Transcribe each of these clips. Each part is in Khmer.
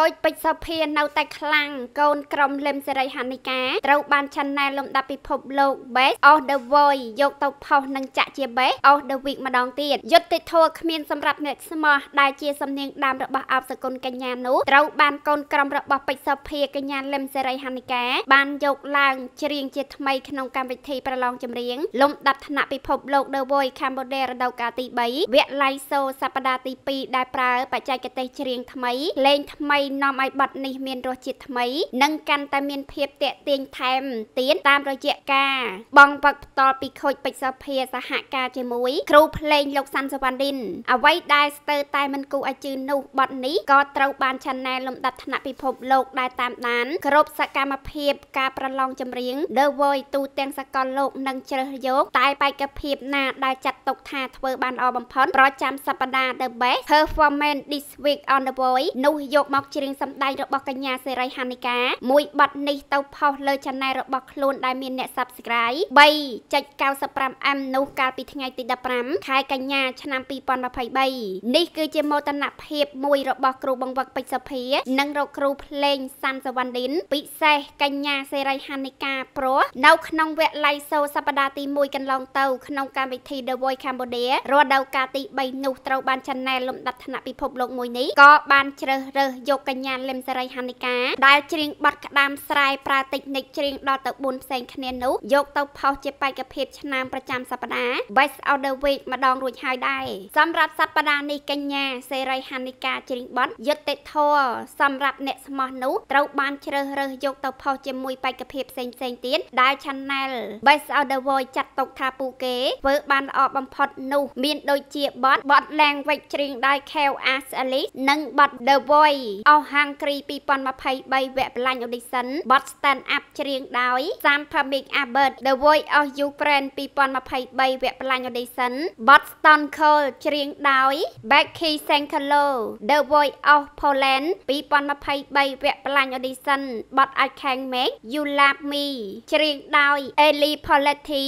ខូចពេជ្រសុភានៅតែខ្លាំងកូនក្រុមលឹមសេរីហានិកាត្រូវបាន Channel លំដាប់ពិភពលោក Best of the Voice យកទៅផុសនិងចាក់ជា Best of the Week ម្ដងទៀតយុទ្ធធរគ្មានសម្រាប់អ្នកស្មោះដែលជាសំនៀងដើមរបស់អបសគុណកញ្ញានោះត្រូវបានកូនក្រុមរបស់ពេជ្រសុភាកញ្ញាលឹមសេរីហានិកាបានយកឡើងច្រៀងជាថ្មីក្នុងកម្មវិធីប្រឡងចម្រៀងលំដាប់ថ្នាក់ពិភពលោក The Voice Cambodia រដូវកាលទី3វគ្គ Live Show សប្តាហ៍ទី2ដែលប្រើបច្ចេកទេសច្រៀងថ្មី លេងថ្មីនាំឲ្យប័ណ្ណនេះមានរសជាតិថ្មីនិងកាន់តែមានភាពតាក់ទាញថែមទៀតតាមរយៈការ បងវឹកផ្ទាល់ពីខូចពេជ្រសភា សហការជាមួយគ្រូភ្លេងលោកសាន់សវណ្ណឌិនអ្វីដែលស្ទើរតែមិនគូឲ្យជឿនោះប័ណ្ណនេះក៏ត្រូវបានឆានែលលំដាប់ថ្នាក់ពិភពលោកដែលតាមដានគ្រប់សកម្មភាព ការប្រឡងចម្រៀង The Voice ទូទាំងសកលលោកនិងជ្រើសយកតែបេក្ខភាព ណាដែលចាត់ទុកថាធ្វើបានល្អបំផុតប្រចាំសប្តាហ៍ The Best Performance This Week on the Voice នោះយកមកច្រៀងសម្ដែងរបស់កញ្ញាសេរីហានិកាមួយប័ណ្ណនេះទៅផុសលើ Channel របស់ខ្លួនដែលមានអ្នក Subscribe 3.95m នោះកាលពីថ្ងៃទី15ខែកញ្ញាឆ្នាំ2023នេះគឺជាមោទនភាពមួយរបស់គ្រូបង្វឹកពេជ្រសភានិងរកគ្រូភ្លេងសាន់សវណ្ណឌិនពិសេសកញ្ញាសេរីហានិកាព្រោះនៅក្នុងវគ្គ live show សប្តាហ៍ទី1កន្លងទៅក្នុងកម្មវិធី The Voice Cambodia រដូវកាលទី3នោះត្រូវបាន Channel លំដាប់ថ្នាក់ពិភពលោកមួយនេះក៏បានជ្រើសរើសយកយកកញ្ញាលឹមសេរីហានិកាដែលច្រៀងបទក្តាមស្រែប្រើតិចនិចច្រៀងដល់ទៅ4ផ្សេងគ្នានោះយកទៅផុសជាបេក្ខភាពឆ្នាំប្រចាំសប្តាហ៍ Best of the Week ម្ដងរួចហើយដែរសម្រាប់សប្តាហ៍នេះកញ្ញាសេរីហានិកាច្រៀងបទយុត្តិធម៌សម្រាប់អ្នកស្មោះនោះត្រូវបានជ្រើសរើសយកទៅផុសជាមួយបេក្ខភាពផ្សេងផ្សេងទៀតដែល Channel Best of the Voice ចាត់ទុកថាពួកគេធ្វើបានល្អបំផុតនោះ មានដូចជាបទបទ Language ច្រៀងដោយ Kale Ashley និងបទ The Voice អស់ហាងគ្រី2023វគ្គបលាញ់ audition បត់ stand up ច្រៀងដោយ Sampamic Albert The Voice of Ukraine 2023វគ្គបលាញ់ audition បត់ Stone Cold ច្រៀងដោយ Becky Sankelo The Voice of Poland 2023វគ្គបលាញ់ audition បត់ I Can Make You Love Me ច្រៀងដោយ Ellie Poletti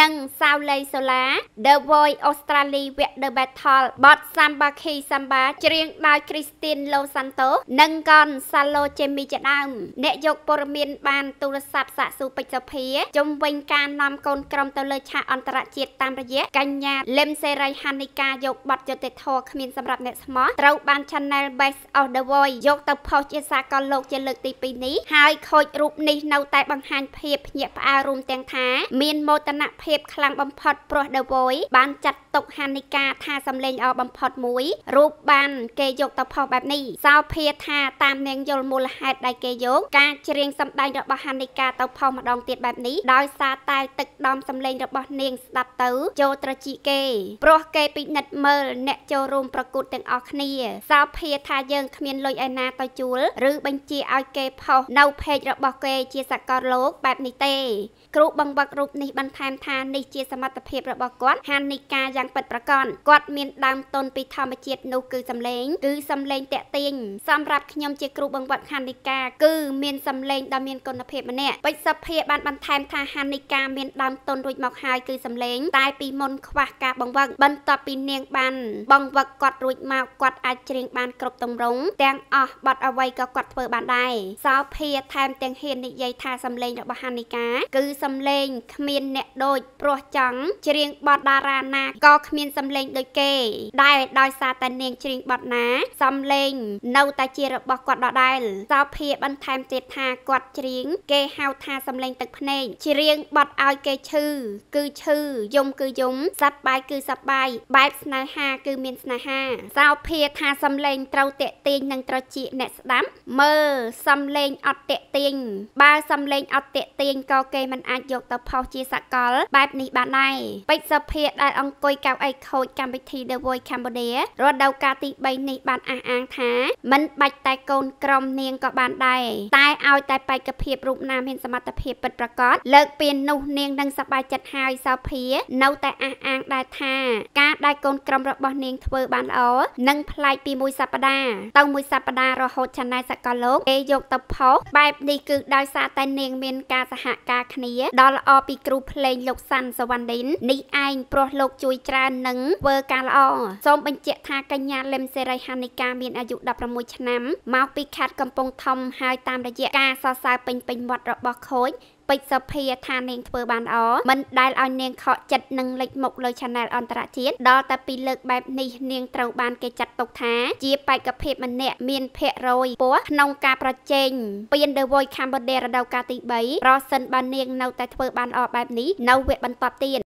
និង Saulay Sola The Voice Australia វគ្គ The Battle បត Samba Ki Samba ច្រៀងដោយ Christine Lo Santo និង Gonzalo Jimmy ជាដើមអ្នកយកព័ត៌មានបានទូរស័ព្ទសាកសួរពេជ្រសុភាជំវិញការនាំកូនក្រុមទៅលើឆាកអន្តរជាតិតាមរយៈកញ្ញាលឹមសេរីហានិកាយកប័ណ្ណយុតិធធគ្មានសម្រាប់អ្នកស្មោះត្រូវបាន Channel Best of the Voice យកទៅផុសជាសាកលលោកជាលើកទី2នេះហើយខូចរូបនេះនៅ តែបង្ហាញភាពភ្ញាក់ផ្អើលរួមទាំងថា មានមោទនភាពខ្លាំងបំផុតព្រោះ The Voice បានចាត់ទុកហានិកាថាសម្លេងល្អបំផុតមួយរូបបានគេយកទៅផុសបែបនេះ សោភាថាតាមនាងយល់មូលហេតុដែលគេយកការច្រៀងសម្ដែងរបស់ហានិកាទៅផុសម្ដងទៀតបែបនេះដោយសារតែទឹកដំសម្លេងរបស់នាងស្ដាប់ទៅចូលត្រជីគេព្រោះគេពិនិត្យមើលអ្នកចូលរួមប្រកួតទាំងអស់គ្នាសោភាថាយើងគ្មានលុយឯណាទៅជួលឬបញ្ជាឲ្យគេផុសនៅเพจរបស់គេជាសកលលោកបែបនេះទេគ្រូបង្វឹករូបនេះបន្ថែមថានេះជាសមត្ថភាពរបស់គាត់ហានិកាយ៉ាងយ៉ាងពិតប្រាកដគាត់មានដើមទុនពីធម្មជាតិនោះគឺសំឡេងគឺសំឡេងតាក់ទាញសម្រាប់ខ្ញុំជាគ្រូបង្វឹកហានិកាគឺមានសំឡេងដ៏មានគុណភាពម្នាក់ពេជ្រសភាបានបន្ថែមថាហានិកា មានដើមទុនរួចមកហើយគឺសំឡេងតែពីមុនខ្វះការបង្វឹកបន្ទាប់ពីនាងបាន បង្វឹកគាត់រួចមកគាត់អាចច្រៀងបានគ្រប់ទម្រង់ទាំងអស់បត់អ្វីក៏គាត់ធ្វើ បានដែរសោភាថែមទាំងហ៊ាននិយាយថាសំឡេងរបស់ហានិកាគឺសំឡេងគ្មានអ្នកដូចព្រោះចង់ច្រៀងបត់តារាណាក៏ក៏គ្មានសំឡេងដូចគេ ដែលដោយសារតែនាងច្រៀងបទណា សំឡេងនៅតែជារបស់គាត់ដដែល សោភាបន្ថែមទៀតថាគាត់ច្រៀងគេហៅថាសំឡេងទឹកភ្នែកច្រៀងបទឲ្យគេឈឺគឺឈឺយំគឺយំសប្បាយគឺសប្បាយបែបស្នេហា គឺមានស្នេហា សោភាថាសំឡេងត្រូវតេទៀងនិងត្រជាអ្នកស្ដាប់មើលសំឡេងអត់តេទៀងបើសំឡេងអត់តេទៀងក៏គេមិនអាចយក ទៅផុសជាសកល បែបនេះបានដែរពេជ្រសភាដែលអង្គុយ191ខូចកម្មវិធី The Voice Cambodia រដូវកាលទី3នេះបានអះអាងថាមិនបាច់តែកូនក្រុមនាងក៏បានដែរតែឲ្យតែបេក្ខភាពរូបណាមានសមត្ថភាពពិតប្រាកដលើកពីនោះនាងនឹងសប្បាយចិត្តហើយសោភានៅតែអះអាងដែរថាការដែលកូនក្រុមរបស់នាងធ្វើបានល្អនឹងប្លែកពីមួយសប្តាហ៍ទៅមួយសប្តាហ៍រហូតឆានែលសកលលោកគេយកទៅផុសបែបនេះគឺដោយសារតែនាងមានការសហការគ្នាដល់ល្អពីគ្រូភ្លេងលោកសាន់សវណ្ណឌិននេះឯងព្រោះលោកជួយចច្រើននឹងធ្វើការល្អសូមបញ្ជាក់ថាកញ្ញាលឹមសេរីហានិកាមានអាយុ16ឆ្នាំមកពីខេត្តកំពង់ធំហើយតាមរយៈការសរសើរពេញពេញមាត់របស់ខូចពេជ្រសុភាថានាងធ្វើបានល្អមិនដែលឲ្យនាងខកចិត្តនឹងលេចមុខលើ Channel អន្តរជាតិដល់តែពីលើកបែបនេះនាងត្រូវបាន គេចាត់ទុកថា ជាបេក្ខភាពម្នាក់មានភាគរយពណ៌ក្នុងការប្រជែងពាន The Voice Cambodia រដូវកាលទី3ប្រសិនបើនាងនៅតែធ្វើបានល្អបែបនេះនៅវគ្គបន្ទាប់ទៀត